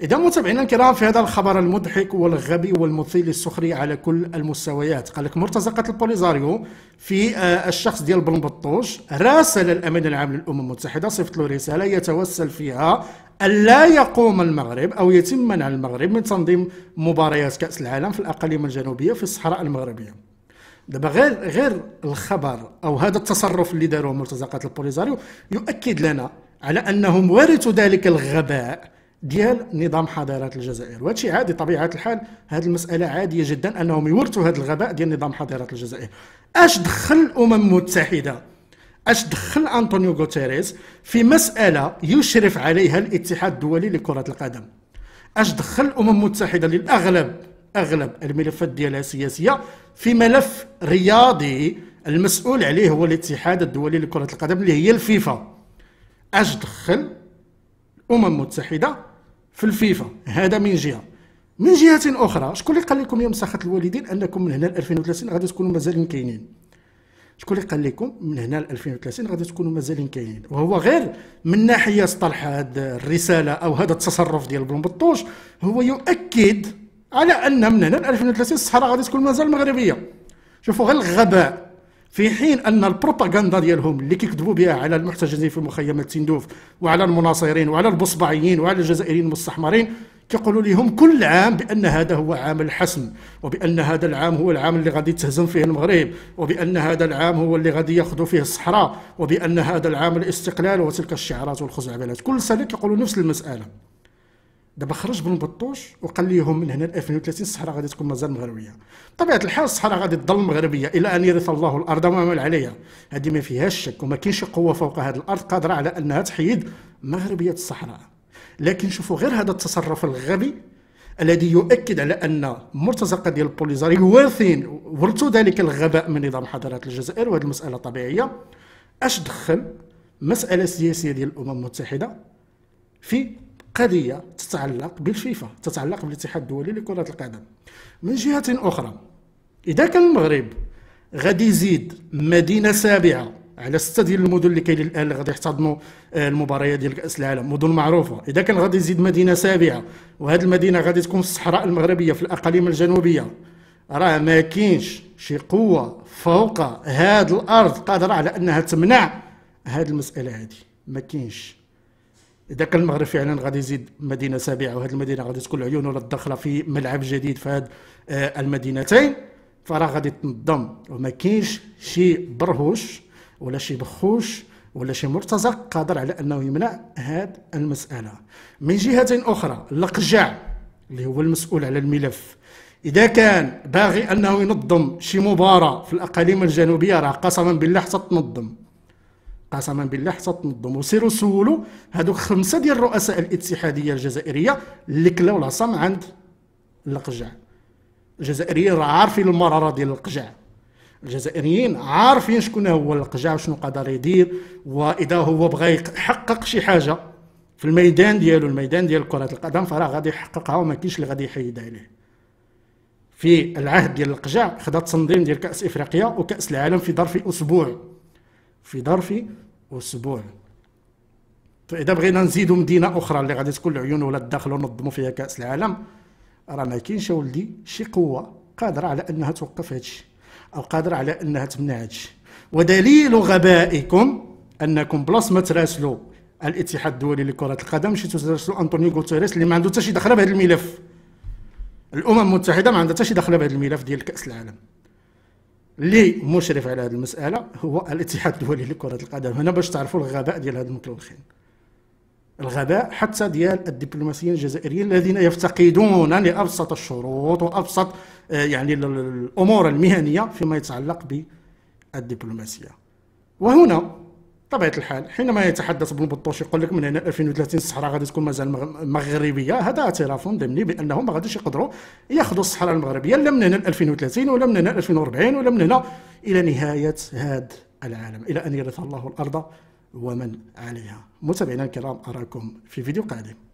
إذا متابعينا الكرام في هذا الخبر المضحك والغبي والمثير للسخرية على كل المستويات قال لك مرتزقة البوليزاريو في آه، الشخص ديال بن بطوش راسل الأمين العام للأمم المتحدة صفت له رسالة يتوسل فيها ألا يقوم المغرب أو يتم منع المغرب من تنظيم مباريات كأس العالم في الأقاليم الجنوبية في الصحراء المغربية دابا غير غير الخبر أو هذا التصرف اللي داروه مرتزقة البوليزاريو يؤكد لنا على أنهم ورثوا ذلك الغباء ديال نظام حضارات الجزائر وهادشي عادي طبيعه الحال هذه المساله عاديه جدا انهم يورثوا هذا الغباء ديال نظام حضارات الجزائر اش دخل الامم المتحده اش دخل انطونيو غوتيريز في مساله يشرف عليها الاتحاد الدولي لكره القدم اش دخل الامم المتحده للاغلب اغلب الملفات ديالها السياسيه في ملف رياضي المسؤول عليه هو الاتحاد الدولي لكره القدم اللي هي الفيفا اش دخل الامم المتحده في الفيفا هذا من جهه من جهه اخرى شكون اللي قال لكم يا مساخه الوالدين انكم من هنا ل 2030 غادي تكونوا مازالين كاينين شكون اللي قال لكم من هنا ل 2030 غادي تكونوا مازالين كاينين وهو غير من ناحيه اصطلح هذه الرساله او هذا التصرف ديال بن بطوش هو يؤكد على ان من هنا ل 2030 الصحراء غادي تكون مازال مغربيه شوفوا غير الغباء في حين ان البروباغندا ديالهم اللي كيكذبوا بها على المحتجزين في مخيمات التندوف وعلى المناصرين وعلى البصبعيين وعلى الجزائريين المستحمرين كيقولوا لهم كل عام بان هذا هو عام الحسم وبان هذا العام هو العام اللي غادي تهزم فيه المغرب وبان هذا العام هو اللي غادي ياخذوا فيه الصحراء وبان هذا العام الاستقلال وتلك الشعارات والخزعبلات كل سنه كيقولوا نفس المساله دابا خرج بن بطوش وقال لهم من هنا ل 2030 الصحراء غادي تكون مازال مغربيه بطبيعه الحال الصحراء غادي تضل مغربيه الى ان يرث الله الارض وما عليها هذه ما فيهاش شك وما كاينش قوه فوق هذه الارض قادره على انها تحيد مغربيه الصحراء لكن شوفوا غير هذا التصرف الغبي الذي يؤكد على ان مرتزقه ديال البوليزاري وارثين ورثوا ذلك الغباء من نظام حضارات الجزائر وهذه المساله طبيعيه اش دخل مساله سياسيه ديال الامم المتحده في قضيه تتعلق بالفيفا تتعلق بالاتحاد الدولي لكره القدم من جهه اخرى اذا كان المغرب غادي يزيد مدينه سابعه على سته ديال المدن اللي كاينين الان اللي غادي يحتضنوا آه، المباريات ديال كاس العالم مدن معروفه اذا كان غادي يزيد مدينه سابعه وهذه المدينه غادي تكون في الصحراء المغربيه في الاقاليم الجنوبيه راه ما كاينش شي قوه فوق هذه الارض قادره على انها تمنع هذه المساله هذه ما كاينش اذا كان المغرب فعلا غادي يزيد مدينه سابعه وهذه المدينه غادي تكون العيون ولا الدخله في ملعب جديد في هاد آه، المدينتين فراه غادي تنظم وما كاينش شي برهوش ولا شي بخوش ولا شي مرتزق قادر على انه يمنع هاد المساله من جهه اخرى اللقجع اللي هو المسؤول على الملف اذا كان باغي انه ينظم شي مباراه في الاقاليم الجنوبيه راه قسما بالله حتى تنظم قسما بالله حتى تنظموا سيروا سولوا هذوك خمسه ديال رؤساء الاتحاديه الجزائريه اللي كلاو العصام عند القجع الجزائريين راه عارفين المراره ديال القجع الجزائريين عارفين شكون هو القجع وشنو قدر يدير واذا هو بغى يحقق شي حاجه في الميدان ديالو الميدان ديال كره القدم فراه غادي يحققها وما كاينش اللي غادي يحيدها عليه في العهد ديال القجع خدا التنظيم ديال كاس افريقيا وكاس العالم في ظرف اسبوع في ظرف أسبوع فإذا بغينا نزيدوا مدينة أخرى اللي غادي تكون العيون ولا الداخل ونظموا فيها كأس العالم راه ما كاينش ولدي شي قوة قادرة على أنها توقف هادشي أو قادرة على أنها تمنع هادشي ودليل غبائكم أنكم بلاص ما تراسلوا الاتحاد الدولي لكرة القدم مشيتوا تراسلوا أنطونيو غوتيريس اللي ما عنده حتى شي دخل بهذا الملف الأمم المتحدة ما عندها حتى شي دخل بهذا الملف ديال كأس العالم اللي مشرف على هذه المساله هو الاتحاد الدولي لكره القدم هنا باش تعرفوا الغباء ديال هاد المكلخين الغباء حتى ديال الدبلوماسيين الجزائريين الذين يفتقدون لابسط الشروط وابسط آه، يعني الامور المهنيه فيما يتعلق بالدبلوماسيه وهنا طبيعة الحال حينما يتحدث بن بطوش يقول لك من هنا 2030 الصحراء غادي تكون مازال مغربيه هذا اعتراف ضمني بانهم ما غاديش يقدروا ياخذوا الصحراء المغربيه لا من هنا 2030 ولا من هنا 2040 ولا من هنا الى نهايه هذا العالم الى ان يرث الله الارض ومن عليها متابعينا الكرام اراكم في فيديو قادم